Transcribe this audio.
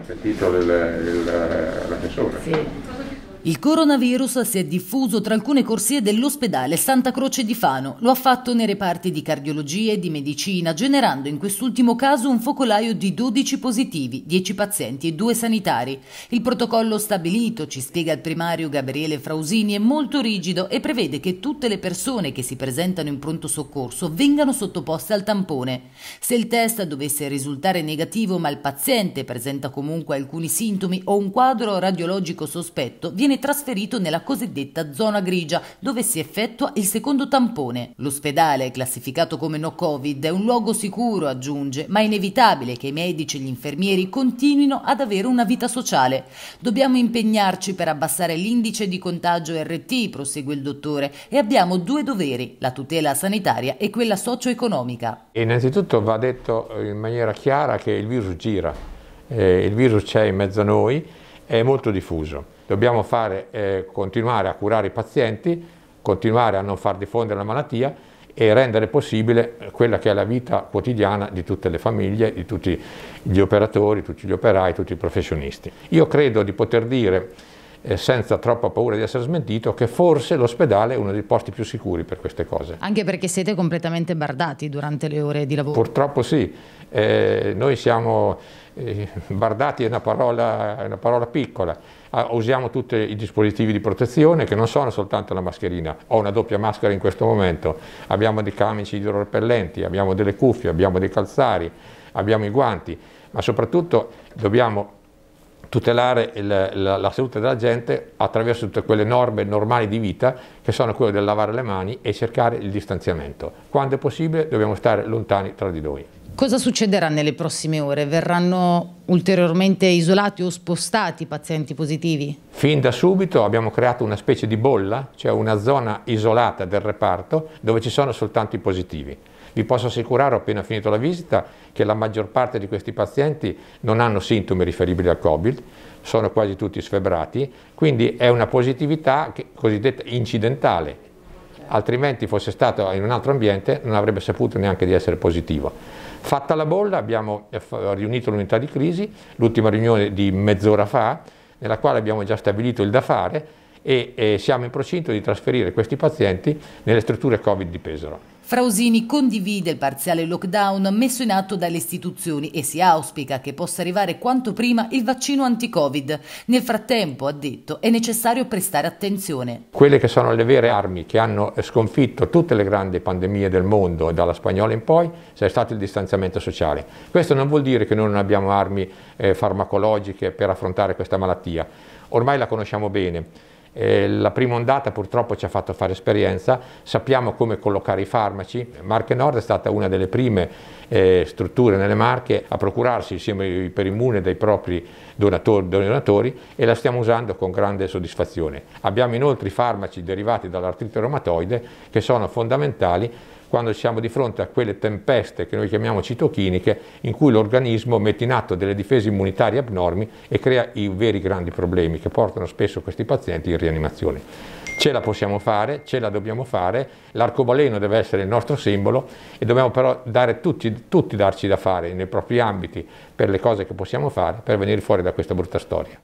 appetito l'assessore. Sì. Il coronavirus si è diffuso tra alcune corsie dell'ospedale Santa Croce di Fano. Lo ha fatto nei reparti di cardiologia e di medicina, generando in quest'ultimo caso un focolaio di 12 positivi, 10 pazienti e 2 sanitari. Il protocollo stabilito, ci spiega il primario Gabriele Frausini, è molto rigido e prevede che tutte le persone che si presentano in pronto soccorso vengano sottoposte al tampone. Se il test dovesse risultare negativo ma il paziente presenta comunque alcuni sintomi o un quadro radiologico sospetto, viene viene trasferito nella cosiddetta zona grigia, dove si effettua il secondo tampone. L'ospedale, classificato come no Covid, è un luogo sicuro, aggiunge, ma è inevitabile che i medici e gli infermieri continuino ad avere una vita sociale. Dobbiamo impegnarci per abbassare l'indice di contagio RT, prosegue il dottore, e abbiamo due doveri, la tutela sanitaria e quella socio-economica. Innanzitutto va detto in maniera chiara che il virus gira, eh, il virus c'è in mezzo a noi, è molto diffuso. Dobbiamo fare, eh, continuare a curare i pazienti, continuare a non far diffondere la malattia e rendere possibile eh, quella che è la vita quotidiana di tutte le famiglie, di tutti gli operatori, tutti gli operai, tutti i professionisti. Io credo di poter dire eh, senza troppa paura di essere smentito, che forse l'ospedale è uno dei posti più sicuri per queste cose. Anche perché siete completamente bardati durante le ore di lavoro. Purtroppo sì, eh, noi siamo, eh, bardati è una parola, è una parola piccola, ah, usiamo tutti i dispositivi di protezione che non sono soltanto la mascherina, ho una doppia maschera in questo momento, abbiamo dei camici idrorepellenti, abbiamo delle cuffie, abbiamo dei calzari, abbiamo i guanti, ma soprattutto dobbiamo tutelare il, la, la, salute della gente attraverso tutte quelle norme normali di vita che sono quelle del lavare le mani e cercare il distanziamento. Quando è possibile dobbiamo stare lontani tra di noi. Cosa succederà nelle prossime ore? Verranno ulteriormente isolati o spostati i pazienti positivi? Fin da subito abbiamo creato una specie di bolla, cioè una zona isolata del reparto dove ci sono soltanto i positivi. Vi posso assicurare, ho appena finito la visita, che la maggior parte di questi pazienti non hanno sintomi riferibili al Covid, sono quasi tutti sfebrati, quindi è una positività cosiddetta incidentale, altrimenti fosse stato in un altro ambiente non avrebbe saputo neanche di essere positivo. Fatta la bolla abbiamo eh, riunito l'unità di crisi, l'ultima riunione di mezz'ora fa, nella quale abbiamo già stabilito il da fare e, e siamo in procinto di trasferire questi pazienti nelle strutture Covid di Pesaro. Frausini condivide il parziale lockdown messo in atto dalle istituzioni e si auspica che possa arrivare quanto prima il vaccino anti-Covid. Nel frattempo, ha detto, è necessario prestare attenzione. Quelle che sono le vere armi che hanno sconfitto tutte le grandi pandemie del mondo, dalla spagnola in poi, è stato il distanziamento sociale. Questo non vuol dire che noi non abbiamo armi eh, farmacologiche per affrontare questa malattia. Ormai la conosciamo bene eh, la prima ondata purtroppo ci ha fatto fare esperienza, sappiamo come collocare i farmaci. Marche Nord è stata una delle prime eh, strutture nelle Marche a procurarsi insieme ai iperimmune dei propri donatori, donatori, e la stiamo usando con grande soddisfazione. Abbiamo inoltre i farmaci derivati dall'artrite reumatoide che sono fondamentali quando siamo di fronte a quelle tempeste che noi chiamiamo citochiniche, in cui l'organismo mette in atto delle difese immunitarie abnormi e crea i veri grandi problemi che portano spesso questi pazienti in rianimazione. Ce la possiamo fare, ce la dobbiamo fare, l'arcobaleno deve essere il nostro simbolo e dobbiamo però dare tutti, tutti darci da fare nei propri ambiti per le cose che possiamo fare per venire fuori da questa brutta storia.